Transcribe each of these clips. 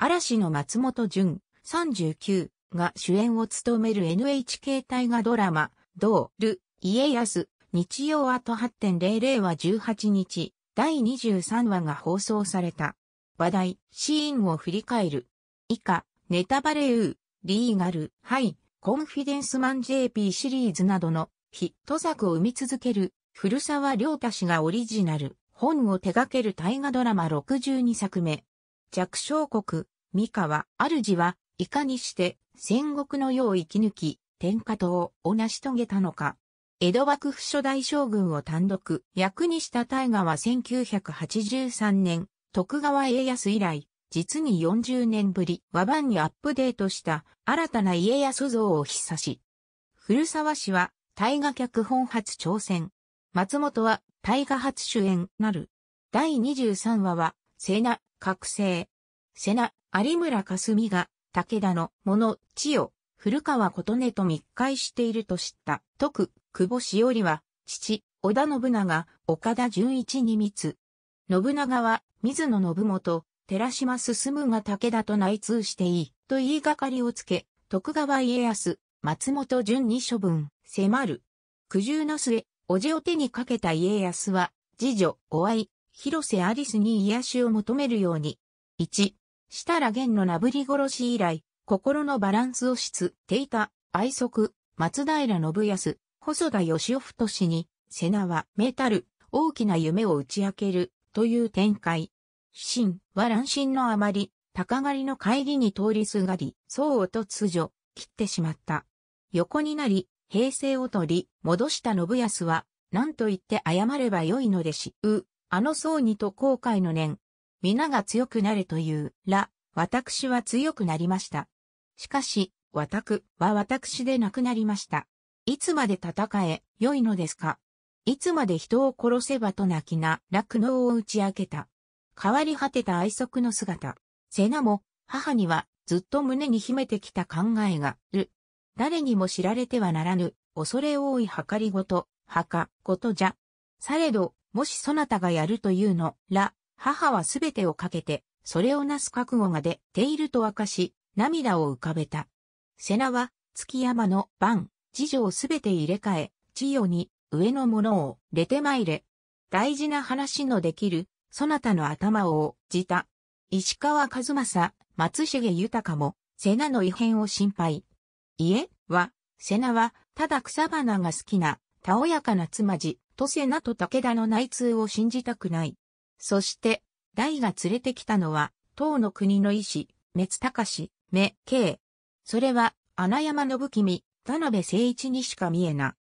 嵐の松本潤39が主演を務める NHK 大河ドラマ、ドール、家康、日曜あと8.00は18日、第23話が放送された。話題、シーンを振り返る。以下、ネタバレウー、リーガル、ハイ、コンフィデンスマン JP シリーズなどのヒット作を生み続ける古沢良太氏がオリジナル、本を手掛ける大河ドラマ62作目、弱小国、三河、主は、いかにして戦国の世を生き抜き、天下党を成し遂げたのか。江戸幕府初代将軍を単独役にした大河は1983年、徳川家康以来、実に40年ぶり、和番にアップデートした新たな家康像を引っし。古沢氏は、大河脚本初挑戦。松本は、大河初主演なる。第23話は、瀬名、覚醒。瀬名、有村霞が、武田のもの、千代、古川琴音と密会していると知った。徳、久保しおりは、父、織田信長、岡田純一に密。信長は、水野信元、寺島進が武田と内通していい、と言いがかりをつけ、徳川家康、松本淳に処分、迫る。苦渋の末、おじを手にかけた家康は、次女、お愛、広瀬アリスに癒しを求めるように。1、たら源のなぶり殺し以来、心のバランスを失っていた、愛息、松平信康、細田義夫太氏に、瀬名は、メタル、大きな夢を打ち明ける、という展開。心は乱心のあまり、鷹狩りの帰りに通りすがり、僧をと通女、切ってしまった。横になり、平成を取り、戻した信康は、何と言って謝ればよいのでし、う、あの層にと後悔の念、皆が強くなれという、ら、私は強くなりました。しかし、私は私でなくなりました。いつまで戦え、良いのですかいつまで人を殺せばと泣きな、楽能を打ち明けた。変わり果てた愛息の姿。瀬名も、母には、ずっと胸に秘めてきた考えが、る。誰にも知られてはならぬ、恐れ多い計りごと、墓、ことじゃ。されど、もしそなたがやるというのら、母はすべてをかけて、それをなす覚悟が出ていると明かし、涙を浮かべた。瀬名は、月山の番、次女をすべて入れ替え、千代に、上のものを、出てまいれ。大事な話のできる、そなたの頭を、じた。石川和正、松重豊も、瀬名の異変を心配。家は、瀬名は、ただ草花が好きな、たおやかな妻じ、と瀬名と武田の内通を信じたくない。そして、大が連れてきたのは、唐の国の医師、滅隆、目、慶。それは、穴山の君、田辺誠一にしか見えな。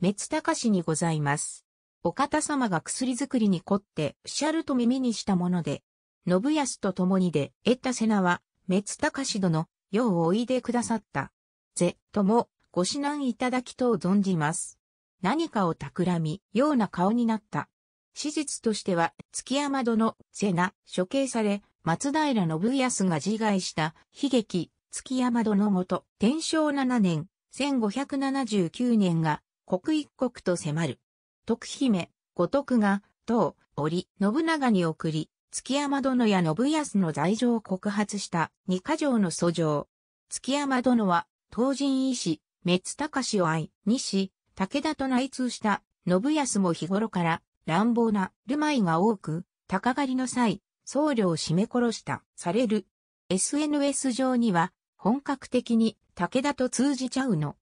滅隆にございます。お方様が薬作りに凝って、シャルと耳にしたもので、信康と共にで、得た瀬名は、滅隆殿、世をおいでくださった。ぜ、とも、ご指南いただきと存じます。何かを企み、ような顔になった。史実としては、月山殿、瀬名、処刑され、松平信康が自害した悲劇、月山殿ごと、天正7年、1579年が、国一国と迫る。徳姫、五徳が、唐、織、信長に送り、月山殿や信康の罪状を告発した二箇条の訴状。月山殿は、当人医師、滅隆を愛、西、武田と内通した信康も日頃から乱暴なマ米が多く、鷹狩りの際、僧侶を絞め殺した、される。SNS 上には、本格的に武田と通じちゃうの。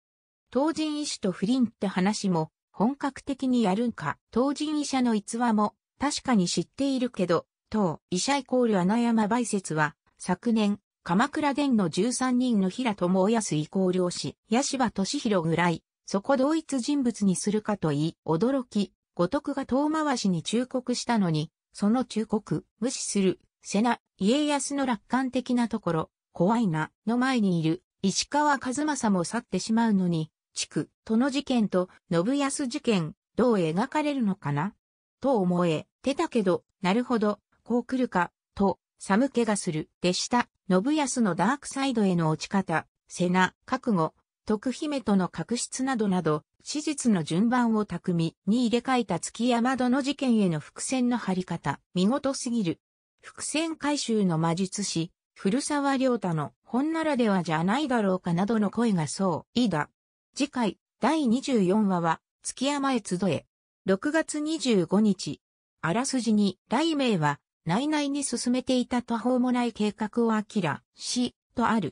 当人医師と不倫って話も、本格的にやるんか。当人医者の逸話も、確かに知っているけど、当医者イコール穴山梅説は、昨年、鎌倉殿の13人の平友康イコール推し、八柴俊弘ぐらい、そこ同一人物にするかと言い、驚き、五徳が遠回しに忠告したのに、その忠告、無視する、瀬名、家康の楽観的なところ、怖いな、の前にいる、石川和正も去ってしまうのに、地区、との事件と、信康事件、どう描かれるのかなと思え、てたけど、なるほど、こう来るか、と、寒気がする、でした。信康のダークサイドへの落ち方、瀬名、覚悟、徳姫との確執などなど、史実の順番を巧みに入れ替えた月山殿事件への伏線の張り方、見事すぎる。伏線回収の魔術師、古沢良太の本ならではじゃないだろうかなどの声がそう、いだ。次回、第24話は、月山へ集え。6月25日。あらすじに、雷鳴は、内々に進めていた途方もない計画を明らし、とある。